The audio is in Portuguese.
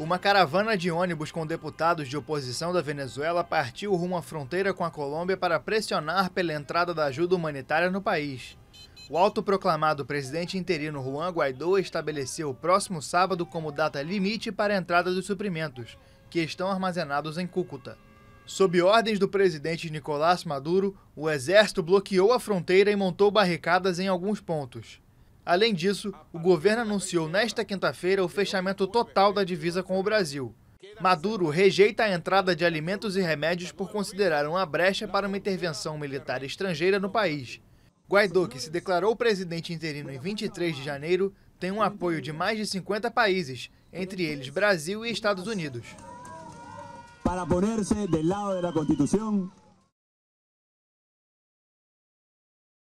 Uma caravana de ônibus com deputados de oposição da Venezuela partiu rumo à fronteira com a Colômbia para pressionar pela entrada da ajuda humanitária no país. O autoproclamado presidente interino Juan Guaidó estabeleceu o próximo sábado como data limite para a entrada dos suprimentos, que estão armazenados em Cúcuta. Sob ordens do presidente Nicolás Maduro, o exército bloqueou a fronteira e montou barricadas em alguns pontos. Além disso, o governo anunciou nesta quinta-feira o fechamento total da divisa com o Brasil. Maduro rejeita a entrada de alimentos e remédios por considerar uma brecha para uma intervenção militar estrangeira no país. Guaidó, que se declarou presidente interino em 23 de janeiro, tem um apoio de mais de 50 países, entre eles Brasil e Estados Unidos. Para ponerse del lado da Constituição